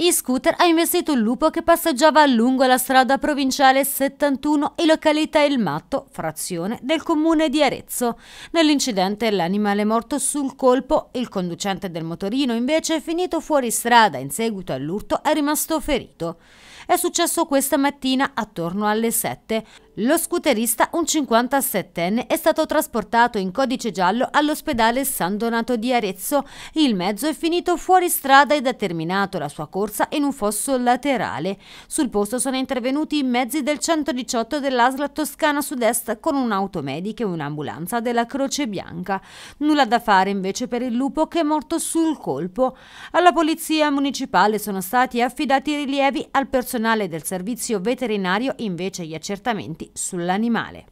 In scooter ha investito un lupo che passeggiava lungo la strada provinciale 71 in località Il Matto, frazione del comune di Arezzo. Nell'incidente l'animale è morto sul colpo, il conducente del motorino invece è finito fuori strada, in seguito all'urto è rimasto ferito. È successo questa mattina attorno alle 7. Lo scooterista, un 57enne, è stato trasportato in codice giallo all'ospedale San Donato di Arezzo. Il mezzo è finito fuori strada ed ha terminato la sua corsa in un fosso laterale. Sul posto sono intervenuti i mezzi del 118 dell'Asla Toscana Sud-Est con un'automedica e un'ambulanza della Croce Bianca. Nulla da fare invece per il lupo che è morto sul colpo. Alla polizia municipale sono stati affidati rilievi al personale del servizio veterinario invece gli accertamenti sull'animale.